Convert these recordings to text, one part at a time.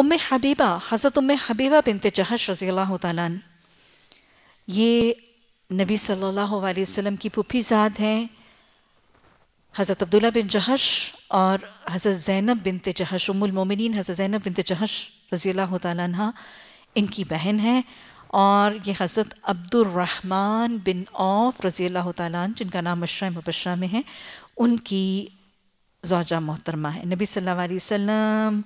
उम Habiba हज़रत उम्म Habiba बिनते जहश रज़ी अल्लाह तन ये नबी सल्लल्लाहु अलैहि वसल्लम की पुफी ज़ाद हैं हज़रत अब्दुल्ला बिन जहश और हज़रत ज़ैनब बिनते जहश उमुलमोमिन हज़रत ज़ैनब बिनते जहश रज़ी अल्लाह तहा इनकी बहन है और ये हज़रत अब्दुलरहमान बिन औफ रज़ी अल्लाह तन जिनका नाम मशरा मुबशरा में है उनकी जौजा मोहतरमा है नबी सल्लल्लाहु अलैहि वसल्लम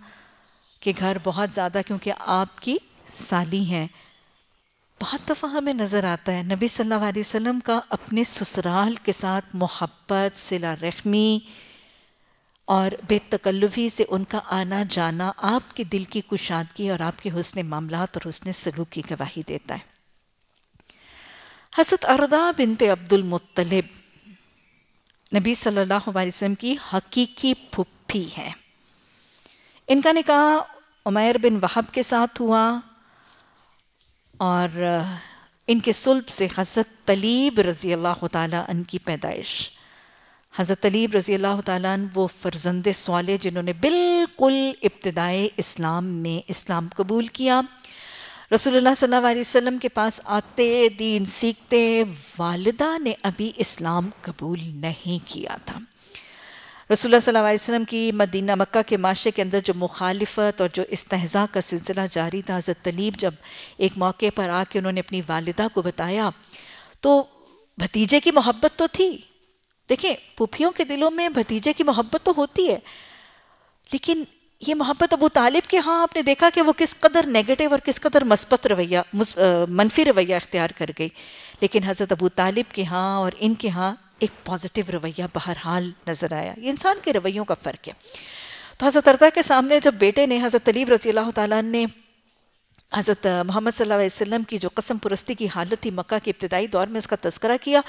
कि घर बहुत ज़्यादा क्योंकि आपकी साली हैं बहुत दफ़ा हमें नज़र आता है नबी सल्लल्लाहु अलैहि वसल्लम का अपने ससुराल के साथ मोहब्बत सिला रहमी और बेतकल्लुफ़ी से उनका आना जाना आपके दिल की कुशादगी और आपके हसन मामलात और हसन सलूक की गवाही देता है हसत अरदा बिनते अब्दुलमतलब नबी सल्लल्लाहु अलैहि वसल्लम की हकीकी फुप्फी है इनका निकाह उमैर बिन वहब के साथ हुआ और इनके सुल्ब से हज़रत तलीब रज़ी अल्लाह तन की पैदाइश हज़रत तलीब रज़ी अल्लाह तन वो फ़र्जंद सवाले जिन्होंने बिल्कुल इब्तदाई इस्लाम में इस्लाम कबूल किया रसूलुल्लाह सल्लल्लाहु अलैहि वसल्लम के पास आते दीन सीखते वालदा ने अभी इस्लाम कबूल नहीं किया था रसोल्ला वसम की मदीना मक्का के माशरे के अंदर जो मुखालफत और जो इसतजा का सिलसिला जारी था हज़रत तलीब जब एक मौके पर आके उन्होंने अपनी वालदा को बताया तो भतीजे की मोहब्बत तो थी देखें पुफियों के दिलों में भतीजे की मोहब्बत तो होती है लेकिन ये मोहब्बत अबू तालिब के हाँ आपने देखा कि वो किस कदर नेगेटिव और किस कदर मस्बत रवैया मनफी रवैया इख्तियार कर गई लेकिन हज़रत अबू तालिब के हाँ और इनके हाँ एक पॉजिटिव रवैया बहरहाल नज़र आया ये इंसान के रवैयों का फ़र्क है तो हज़रत अरदा के सामने जब बेटे ने हज़रत तलीब रजी अल्लाह ने हज़रत मोहम्मद सल्लल्लाहु अलैहि वसल्लम की जो कसम परस्ती की हालत थी मक्का के इब्तदाई दौर में इसका तस्करा किया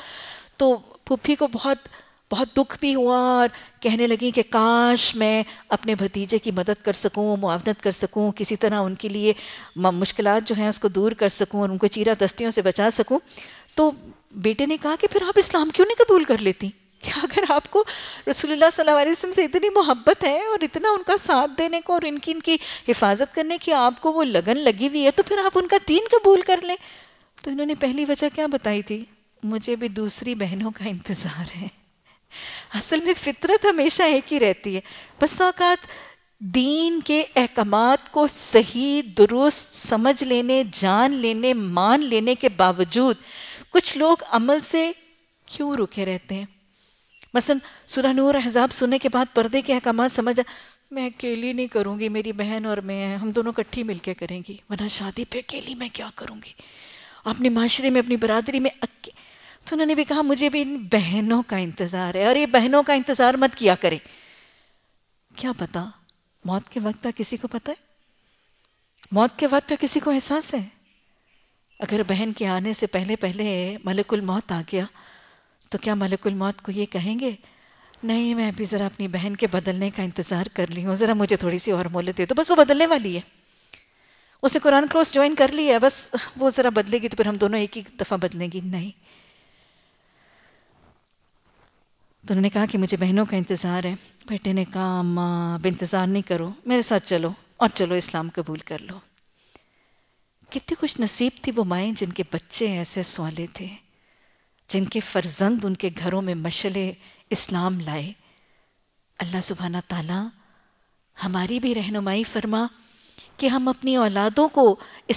तो पुप्पी को बहुत बहुत दुख भी हुआ और कहने लगी कि काश मैं अपने भतीजे की मदद कर सकूं मुआवनत कर सकूं किसी तरह उनके लिए मुश्किल जो हैं उसको दूर कर सकूं और उनको चीरा दस्तियों से बचा सकूं तो बेटे ने कहा कि फिर आप इस्लाम क्यों नहीं कबूल कर लेती क्या अगर आपको रसूलुल्लाह सल्लल्लाहु अलैहि वसल्लम से इतनी मोहब्बत है और इतना उनका साथ देने को और इनकी इनकी हिफाजत करने की आपको वो लगन लगी हुई है तो फिर आप उनका दीन कबूल कर लें तो इन्होंने पहली वजह क्या बताई थी मुझे भी दूसरी बहनों का इंतज़ार है असल में फितरत हमेशा एक ही रहती है बस औकात दीन के अहकाम को सही दुरुस्त समझ लेने जान लेने मान लेने के बावजूद कुछ लोग अमल से क्यों रुके रहते हैं मसन सुरह नूर अहजाब सुनने के बाद पर्दे के अहकाम समझ मैं अकेली नहीं करूंगी मेरी बहन और मैं हम दोनों इकट्ठी मिलकर करेंगी वरना शादी पे अकेली मैं क्या करूँगी अपने माशरे में अपनी बरादरी में अके... तो उन्होंने भी कहा मुझे भी इन बहनों का इंतज़ार है और ये बहनों का इंतज़ार मत किया करें क्या पता मौत के वक्त का किसी को पता है मौत के वक्त का किसी को एहसास है अगर बहन के आने से पहले पहले मलिकुल मौत आ गया तो क्या मलिकुल मौत को ये कहेंगे नहीं मैं अभी ज़रा अपनी बहन के बदलने का इंतज़ार कर ली हूँ ज़रा मुझे थोड़ी सी और मोहलत दे तो बस वो बदलने वाली है उसे कुरान क्रोस ज्वाइन कर लिया है बस वो ज़रा बदलेगी तो फिर हम दोनों एक ही दफ़ा बदलेंगी नहीं तो उन्होंने कहा कि मुझे बहनों का इंतज़ार है बेटे ने कहा अम्मा अब इंतज़ार नहीं करो मेरे साथ चलो और चलो इस्लाम कबूल कर लो कितनी खुश नसीब थी वो माएँ जिनके बच्चे ऐसे सवाले थे जिनके फर्जंद उनके घरों में मशले इस्लाम लाए अल्लाह सुबहाना ताला हमारी भी रहनुमाई फरमा कि हम अपनी औलादों को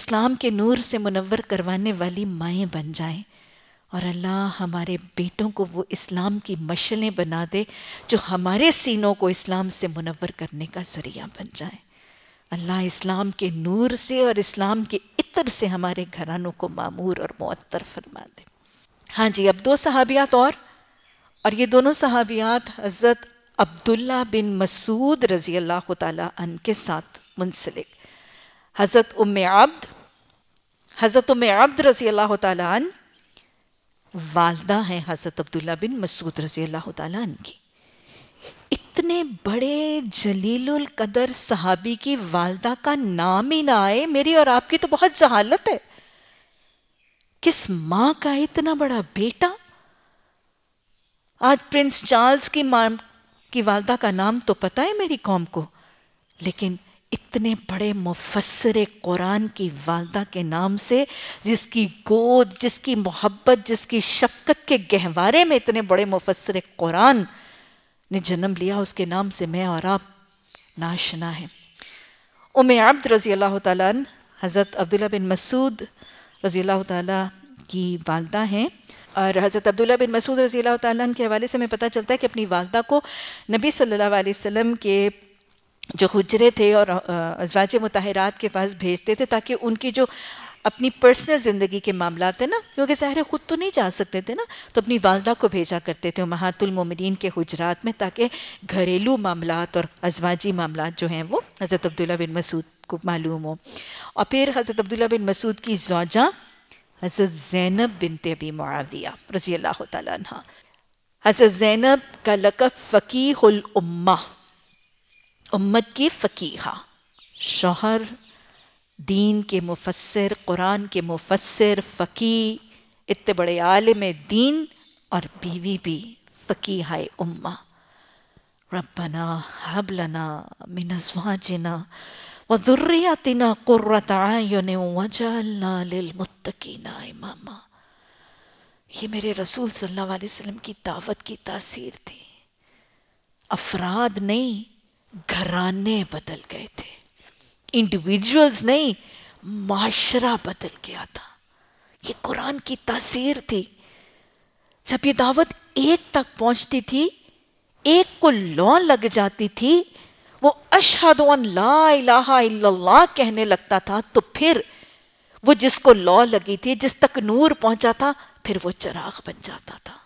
इस्लाम के नूर से मुनवर करवाने वाली माएँ बन जाएं और अल्लाह हमारे बेटों को वो इस्लाम की मशलें बना दे जो हमारे सीनों को इस्लाम से मुनवर करने का ज़रिया बन जाए अल्लाह इस्लाम के नूर से और इस्लाम के इतर से हमारे घरानों को मामूर और मअतर फरमा दे हाँ जी अब दो सहाबियात और और ये दोनों सहाबियात हज़रत अब्दुल्ला बिन मसूद रज़ी अल्लाह तन के साथ मुंसलिक हज़रत उम आब्द हज़रत उम आब्द रज़ी अल्लाह तन वालदा हैं हज़रत अब्दुल्ला बिन मसूद रज़ी अल्लाह तन की इतने बड़े जलीलुल कदर सहाबी की वालदा का नाम ही ना आए मेरी और आपकी तो बहुत जहालत है किस मां का इतना बड़ा बेटा आज प्रिंस चार्ल्स की माँ की वालदा का नाम तो पता है मेरी कौम को लेकिन इतने बड़े मुफसर कुरान की वालदा के नाम से जिसकी गोद जिसकी मोहब्बत जिसकी शफकत के गहवारे में इतने बड़े मुफसर कुरान ने जन्म लिया उसके नाम से मैं और आप नाशना है उम आब्द रज़ी अल्लाह तन हज़रत अब्दुल्ला बिन मसूद रज़ी अल्लाह त की वालदा हैं और हज़रत अब्दुल्ला बिन मसूद रज़ी अल्लाह तन के हवाले से हमें पता चलता है कि अपनी वालदा को नबी सल्लल्लाहु अलैहि वसल्लम के जो हजरे थे और अजवाज मतहरात के पास भेजते थे ताकि उनकी जो अपनी पर्सनल ज़िंदगी के मामला थे ना क्योंकि ज़ाहिर ख़ुद तो नहीं जा सकते थे ना तो अपनी वालदा को भेजा करते थे महातुलमिन के हजरात में ताकि घरेलू मामला और अजवाजी मामला जो हैं वो हज़रत अब्दुल्ला बिन मसूद को मालूम हो और फिर हज़रत अब्दुल्ला बिन मसूद की जोजा हज़रत ज़ैनब बिन तबी मुआविया रजी अल्लाह तजरत ज़ैनब का लकब फ़कीहुल उम्मत की फ़कीहा शोहर दीन के मुफसर कुरान के मुफसर फ़की इतने बड़े आलम दीन और बीवी भी फ़की हाय उम्मा रबना हबलना मिनजवाजना व ज़ुर्रियातिना क़ुर्रत इमामा ये मेरे रसूल सल्लल्लाहु अलैहि वसल्लम की दावत की तासीर थी अफराद नहीं घराने बदल गए थे इंडिविजुअल्स नहीं माशरा बदल गया था ये कुरान की तासीर थी जब ये दावत एक तक पहुंचती थी एक को लौ लग जाती थी वो अशहद ला कहने लगता था तो फिर वो जिसको लौ लगी थी जिस तक नूर पहुंचा था फिर वो चराग बन जाता था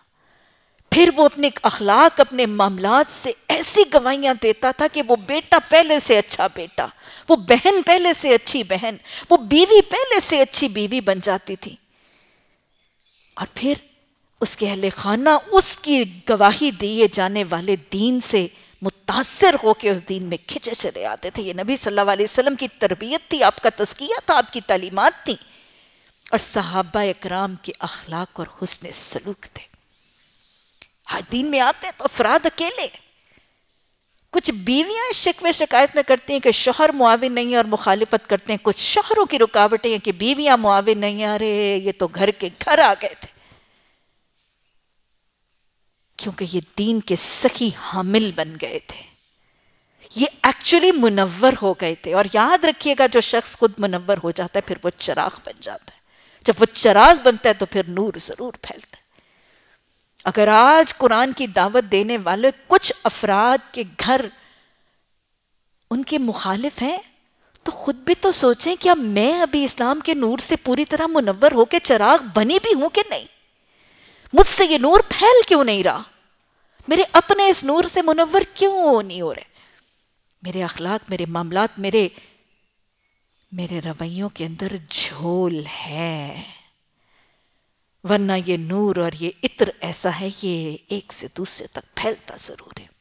फिर वो अपने अखलाक अपने मामला से ऐसी गवाहियाँ देता था कि वो बेटा पहले से अच्छा बेटा वो बहन पहले से अच्छी बहन वो बीवी पहले से अच्छी बीवी बन जाती थी और फिर उसके अहले खाना उसकी गवाही दिए जाने वाले दीन से मुतासर होकर उस दिन में खिंचे चले आते थे ये नबी सल्लल्लाहु अलैहि वसल्लम की तरबियत थी आपका तस्किया था आपकी तालीमात थी और सहाबा इकराम के अखलाक और हुसन सलूक थे दिन में आते तो अफराद अकेले कुछ बीवियां शिकवे शिकायत न करती हैं कि शोहर मुआविन नहीं है और मुखालिफत करते हैं कुछ शोहरों की रुकावटें हैं कि बीवियां मुआविन नहीं है अरे ये तो घर के घर आ गए थे क्योंकि ये दीन के सखी हामिल बन गए थे ये एक्चुअली मुनवर हो गए थे और याद रखिएगा जो शख्स खुद मुनवर हो जाता है फिर वो चराग बन जाता है जब वो चराग बनता है तो फिर नूर ज़रूर फैलता है अगर आज कुरान की दावत देने वाले कुछ अफराद के घर उनके मुखालिफ हैं तो खुद भी तो सोचें क्या मैं अभी इस्लाम के नूर से पूरी तरह मुनवर होकर चराग बनी भी हूं कि नहीं मुझसे ये नूर फैल क्यों नहीं रहा मेरे अपने इस नूर से मुनवर क्यों नहीं हो रहे मेरे अखलाक मेरे मामलात मेरे मेरे रवैयों के अंदर झोल है वरना ये नूर और ये इत्र ऐसा है ये एक से दूसरे तक फैलता ज़रूर है